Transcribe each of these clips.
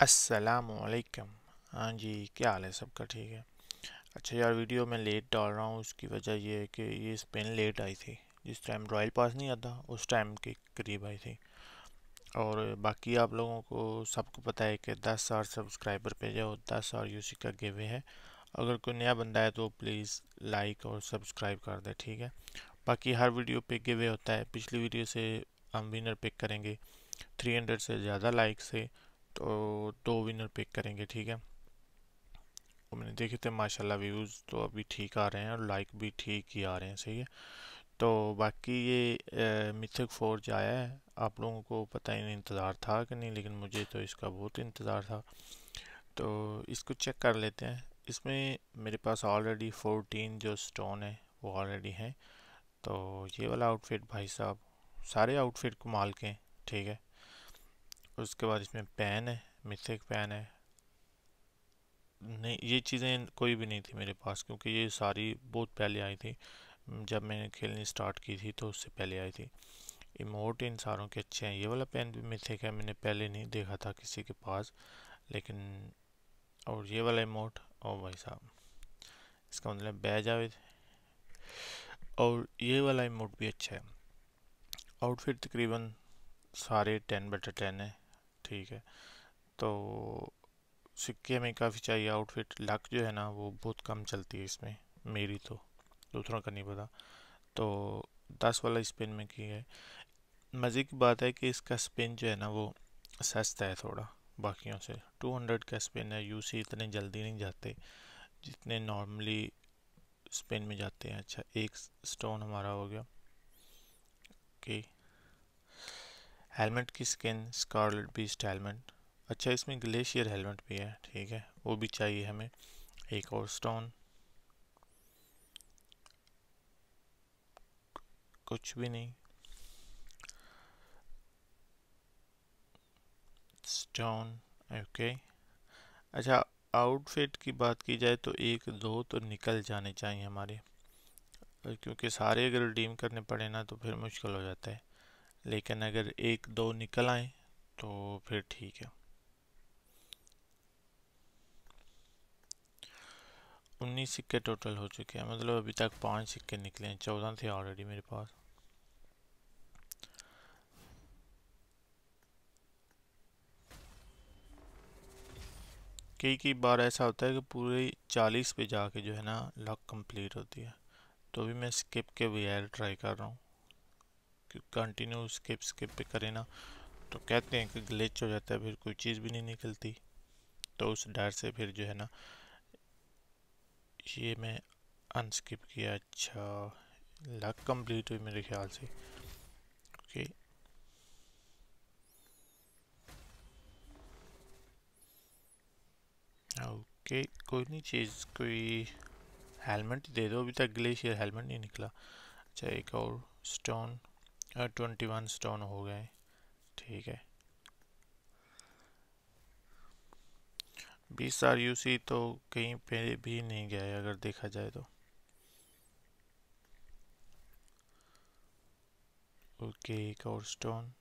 असलकम हाँ जी क्या हाल है सबका ठीक है अच्छा यार वीडियो मैं लेट डाल रहा हूँ उसकी वजह ये है कि ये स्पेन लेट आई थी जिस टाइम रॉयल पास नहीं आता उस टाइम के करीब आई थी और बाकी आप लोगों को सबको पता है कि दस हज़ार सब्सक्राइबर पे जाओ दस हज़ार यूसी का वे है अगर कोई नया बंदा है तो प्लीज़ लाइक और सब्सक्राइब कर दे ठीक है बाकी हर वीडियो पे वे होता है पिछली वीडियो से हम विनर पिक करेंगे थ्री हंड्रेड से ज़्यादा लाइक से तो दो विनर पिक करेंगे ठीक है और तो मैंने देखे थे माशाल्लाह व्यूज़ तो अभी ठीक आ रहे हैं और लाइक भी ठीक ही आ रहे हैं सही है तो बाकी ये फोर फोर्ज आया है आप लोगों को पता ही नहीं इंतज़ार था कि नहीं लेकिन मुझे तो इसका बहुत इंतज़ार था तो इसको चेक कर लेते हैं इसमें मेरे पास ऑलरेडी फोरटीन जो स्टोन है वो ऑलरेडी हैं तो ये वाला आउटफिट भाई साहब सारे आउटफिट कमाल के ठीक है उसके बाद इसमें पेन है मिथिक पेन है नहीं ये चीज़ें कोई भी नहीं थी मेरे पास क्योंकि ये सारी बहुत पहले आई थी जब मैंने खेलनी स्टार्ट की थी तो उससे पहले आई थी इमोट इन सारों के अच्छे हैं ये वाला पेन भी मिथिक है मैंने पहले नहीं देखा था किसी के पास लेकिन और ये वाला इमोट ओ भाई साहब इसका मतलब बै थे और ये वाला इमोट भी अच्छा है आउटफिट तकरीबन सारे टेन बटर टेन है ठीक है तो सिक्के में काफ़ी चाहिए आउटफिट लक जो है ना वो बहुत कम चलती है इसमें मेरी तो दूसरों का नहीं पता तो दस वाला स्पिन में की है मज़े की बात है कि इसका स्पिन जो है ना वो सस्ता है थोड़ा बाकियों से टू हंड्रेड का स्पिन है यूसी इतने जल्दी नहीं जाते जितने नॉर्मली स्पिन में जाते हैं अच्छा एक स्टोन हमारा हो गया ओके okay. हेलमेट की स्किन स्कारलेट बीस्ट हेलमेट अच्छा इसमें ग्लेशियर हेलमेट भी है ठीक है वो भी चाहिए हमें एक और स्टोन कुछ भी नहीं स्टोन ओके अच्छा आउटफिट की बात की जाए तो एक दो तो निकल जाने चाहिए हमारे क्योंकि सारे अगर रिडीम करने पड़े ना तो फिर मुश्किल हो जाता है लेकिन अगर एक दो निकल आए तो फिर ठीक है उन्नीस सिक्के टोटल हो चुके हैं मतलब अभी तक पांच सिक्के निकले हैं चौदह थे ऑलरेडी मेरे पास कई कई बार ऐसा होता है कि पूरे चालीस पे जाके जो है ना लॉक कंप्लीट होती है तो भी मैं स्किप के बगैर ट्राई कर रहा हूँ कंटिन्यू स्किप स्किप पे करें ना तो कहते हैं कि ग्लिच हो जाता है फिर कोई चीज़ भी नहीं निकलती तो उस डर से फिर जो है ना ये मैं अनस्किप किया अच्छा लग कंप्लीट हुई मेरे ख्याल से ओके ओके कोई नहीं चीज़ कोई हेलमेट दे दो अभी तक ग्लेशियर हेलमेट नहीं निकला अच्छा एक और स्टोन ट्वेंटी वन स्टोन हो गए ठीक है बीस आर यू सी तो कहीं पे भी नहीं गया है अगर देखा जाए तो ओके एक और स्टोन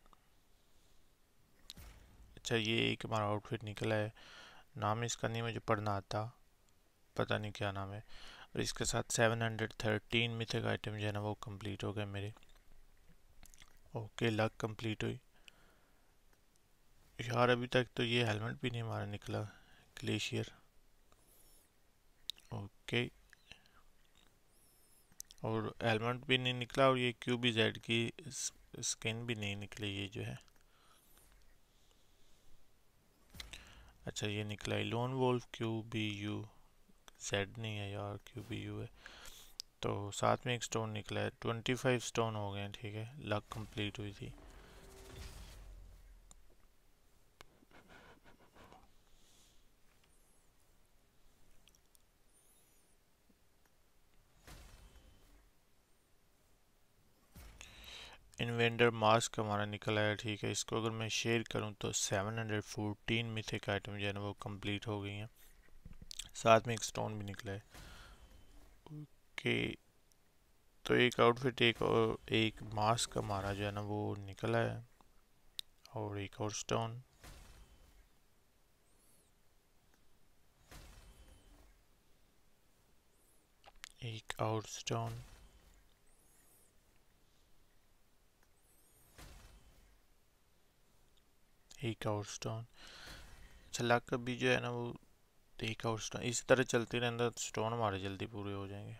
अच्छा ये एक हमारा आउटफिट निकला है नाम इसका नहीं मुझे पढ़ना आता पता नहीं क्या नाम है और इसके साथ seven hundred thirteen mythic item जो है ना वो कंप्लीट हो गए मेरे ओके लग कंप्लीट हुई यार अभी तक तो ये हेलमेट भी नहीं मारा निकला ग्लेशियर ओके और हेलमेट भी नहीं निकला और ये क्यू बी जेड की स्किन भी नहीं निकली ये जो है अच्छा ये निकला lone wolf Q B U Z नहीं है यार क्यू बी यू है तो साथ में एक स्टोन निकला है ट्वेंटी फाइव स्टोन हो गए ठीक है लक कंप्लीट हुई थी इन्वेंडर मास्क हमारा निकल आया ठीक है इसको अगर मैं शेयर करूं तो 714 मिथिक आइटम जो है ना वो कंप्लीट हो गई हैं साथ में एक स्टोन भी निकला है ओके तो एक आउटफिट एक और एक मास्क का मारा जो है ना वो निकला है और एक और स्टोन एक और स्टोन एक और स्टोन छलाक कभी भी जो है ना वो एक और स्टोन इसी तरह चलते रहता स्टोन हमारे जल्दी पूरे हो जाएंगे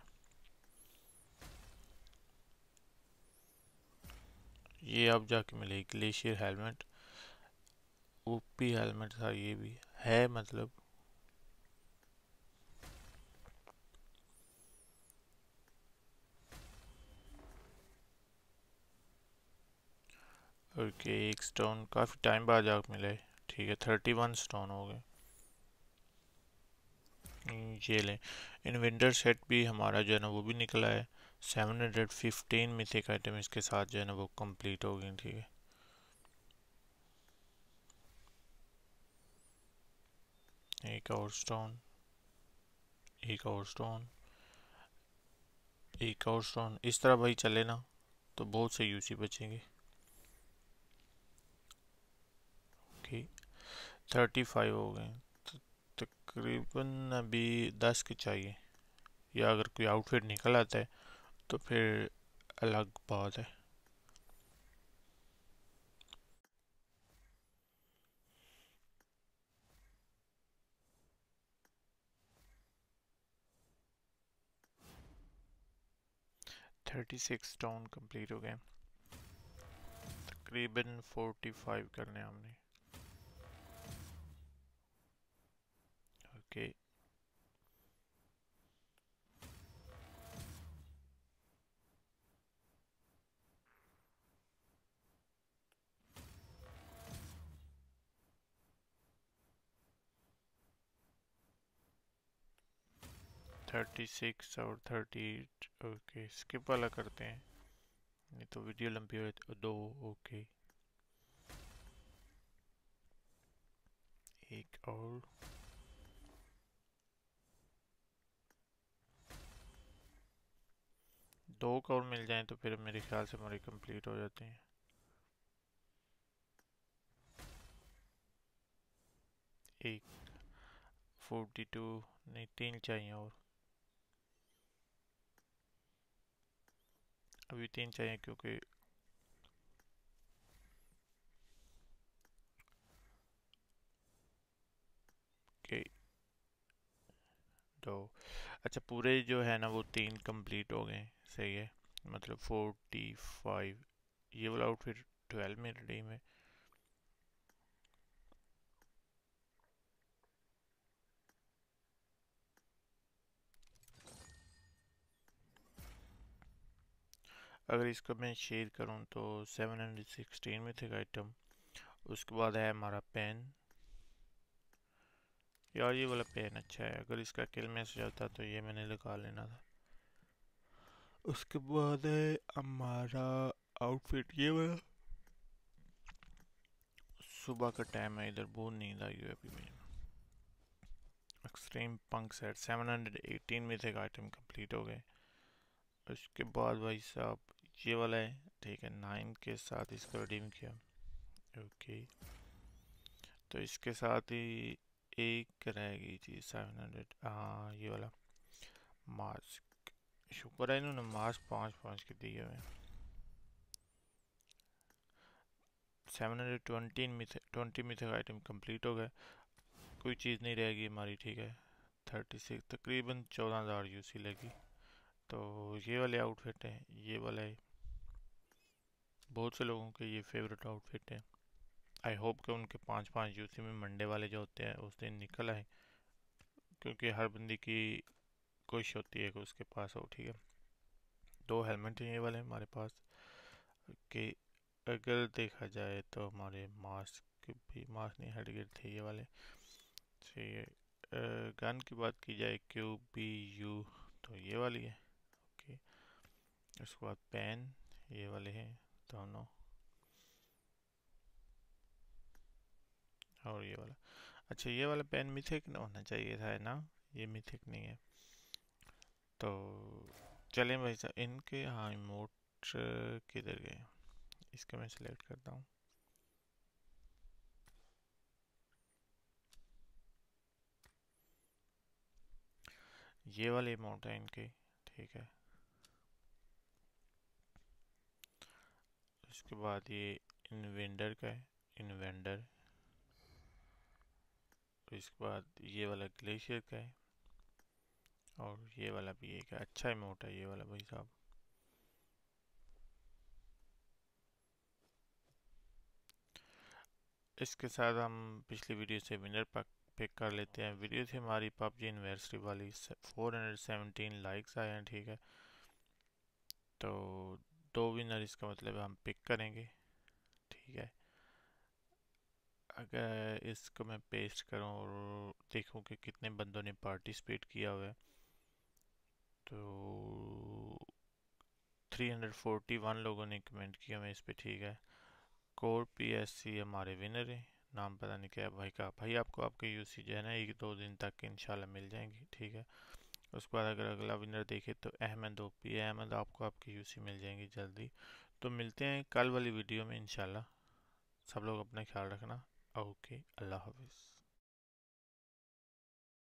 ये आप जाके मिलेगी ग्लेशियर हेलमेट ओपी हेलमेट था ये भी है मतलब ओके okay, एक स्टोन काफ़ी टाइम बाद जाकर मिले ठीक है थर्टी वन स्टोन हो गए ये लें इन्वेंटर सेट भी हमारा जो है ना वो भी निकला है seven hundred fifteen mythic item इसके साथ जो है ना वो कंप्लीट हो गई थी एक और स्टोन एक और स्टोन एक और स्टोन इस तरह भाई चले ना तो बहुत से यूसी बचेंगे थर्टी फाइव हो गए तो तकरीबन अभी दस के चाहिए या अगर कोई आउटफिट निकल आता है तो फिर अलग बात है थर्टी सिक्स टाउन कंप्लीट हो गए तकरीबन फोर्टी फाइव करने हमने थर्टी सिक्स और थर्टी एट ओके स्किप वाला करते हैं नहीं तो वीडियो लंबी हो तो दो ओके एक और दो कौर मिल जाए तो फिर मेरे ख्याल से हमारे कंप्लीट हो जाते हैं एक फोर्टी टू नहीं तीन चाहिए और अभी तीन चाहिए क्योंकि दो अच्छा पूरे जो है ना वो तीन कंप्लीट हो गए सही है मतलब फोर्टी फाइव ये वाला आउटफिट ट्वेल्व में रेडी में अगर इसको मैं शेयर करूँ तो 716 में थे आइटम उसके बाद है हमारा पेन यार ये वाला पेन अच्छा है अगर इसका किल मैसेज आता तो ये मैंने लगा लेना था उसके बाद है हमारा आउटफिट ये वाला सुबह का टाइम है इधर बहुत नींद आई हुई अभी मैं एक्सट्रीम पंक सेट 718 में थे आइटम कंप्लीट हो गए उसके बाद भाई साहब ये वाला है ठीक है नाइन के साथ इसको रिडीम किया ओके तो इसके साथ ही एक रहेगी जी सेवन हंड्रेड हाँ ये वाला मास्क शुक्र है इन्होंने मास्क पाँच पाँच के दिए हुए seven hundred twenty myth twenty myth का आइटम कंप्लीट हो गए कोई चीज़ नहीं रहेगी हमारी ठीक है थर्टी सिक्स तकरीबन चौदह हज़ार यू सी लगी तो ये वाले आउटफिट हैं ये वाला है बहुत से लोगों के ये फेवरेट आउटफिट है आई होप कि उनके पांच पांच यूसी में मंडे वाले जो होते हैं उस दिन निकल आए क्योंकि हर बंदी की कोशिश होती है कि उसके पास हो ठीक है दो हेलमेट ये वाले हमारे पास कि अगर देखा जाए तो हमारे मास्क भी मास्क नहीं हेडगेट थे ये वाले सही गन की बात की जाए क्यू बी यू तो ये वाली है ओके उसके बाद पेन ये वाले हैं दोनों और ये वाला अच्छा ये वाला पेन मिथिक ना होना चाहिए था ना ये मिथिक नहीं है तो चलें भाई साहब इनके यहाँ इमोट किधर गए इसका मैं सिलेक्ट करता हूँ ये वाले इमोट है इनके ठीक है उसके बाद ये इन्वेंडर का है इन्वेंडर इसके बाद ये वाला ग्लेशियर का है और ये वाला भी एक है अच्छा इमोट है ये वाला भाई साहब इसके साथ हम पिछली वीडियो से विनर पक पिक कर लेते हैं वीडियो थी हमारी पबजी एनिवर्सरी वाली 417 लाइक्स आए हैं ठीक है तो दो विनर इसका मतलब हम पिक करेंगे ठीक है अगर इसको मैं पेस्ट करूं और देखूं कि कितने बंदों ने पार्टिसिपेट किया हुआ है तो 341 लोगों ने कमेंट किया मैं इस पर ठीक है कोर पीएससी हमारे विनर हैं नाम पता नहीं क्या भाई का भाई आपको आपके यूसी जो है ना एक दो दिन तक इन मिल जाएंगी ठीक है उसके बाद अगर अगला विनर देखे तो अहमद ओपी अहमद आपको आपकी यूसी मिल जाएंगी जल्दी तो मिलते हैं कल वाली वीडियो में इनशाला सब लोग अपना ख्याल रखना ओके अल्लाह हाफिज़